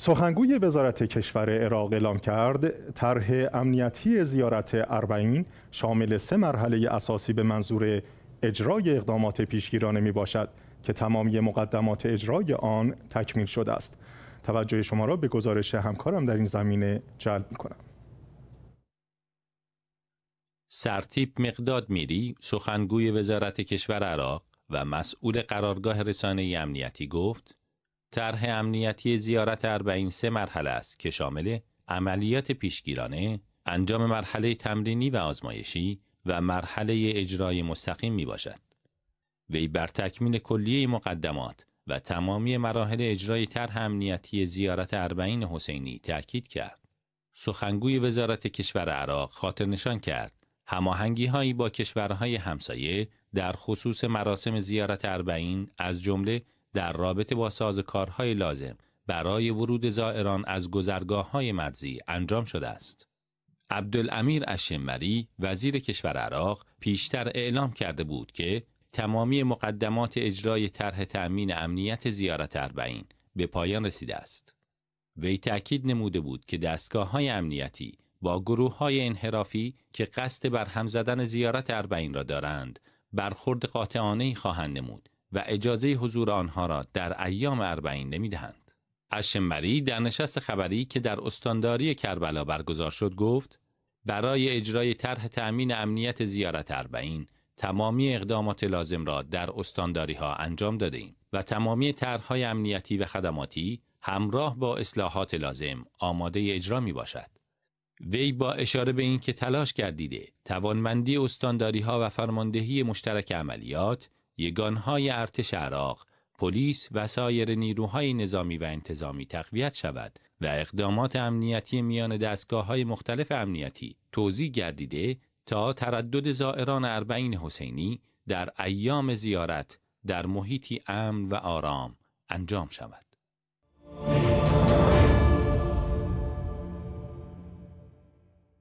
سخنگوی وزارت کشور عراق اعلام کرد طرح امنیتی زیارت اربعین شامل سه مرحله اساسی به منظور اجرای اقدامات پیشگیرانه می باشد که تمامی مقدمات اجرای آن تکمیل شده است توجه شما را به گزارش همکارم در این زمینه جلب می کنم سرتیپ مقداد میری سخنگوی وزارت کشور عراق و مسئول قرارگاه رسانه امنیتی گفت طرح امنیتی زیارت اربعین سه مرحله است که شامل عملیات پیشگیرانه، انجام مرحله تمرینی و آزمایشی و مرحله اجرای مستقیم می باشد. وی بر تکمیل کلیه مقدمات و تمامی مراحل اجرای طرح امنیتی زیارت اربعین حسینی تأکید کرد. سخنگوی وزارت کشور عراق خاطر نشان کرد هماهنگی هایی با کشورهای همسایه در خصوص مراسم زیارت اربعین از جمله در رابطه با سازکارهای لازم برای ورود زائران از گذرگاه های مرزی انجام شده است. عبدالامیر اشمری وزیر کشور عراق پیشتر اعلام کرده بود که تمامی مقدمات اجرای طرح تأمین امنیت زیارت اربعین به پایان رسیده است. وی تأکید نموده بود که دستگاه های امنیتی با گروه های انحرافی که قصد برهم زدن زیارت اربعین را دارند برخورد قاطعانه خواهند نمود و اجازه حضور آنها را در ایام اربعین نمیدهند. اشمری در نشست خبری که در استانداری کربلا برگزار شد گفت برای اجرای طرح تأمین امنیت زیارت اربعین تمامی اقدامات لازم را در استانداری ها انجام داده ایم و تمامی طرحهای امنیتی و خدماتی همراه با اصلاحات لازم آماده اجرا می باشد. وی با اشاره به اینکه تلاش کردیده توانمندی استانداری ها و فرماندهی مشترک عملیات یگانهای ارتش عراق، پلیس و سایر نیروهای نظامی و انتظامی تقویت شود و اقدامات امنیتی میان دستگاه های مختلف امنیتی توضیح گردیده تا تردد زائران اربعین حسینی در ایام زیارت در محیطی امن و آرام انجام شود.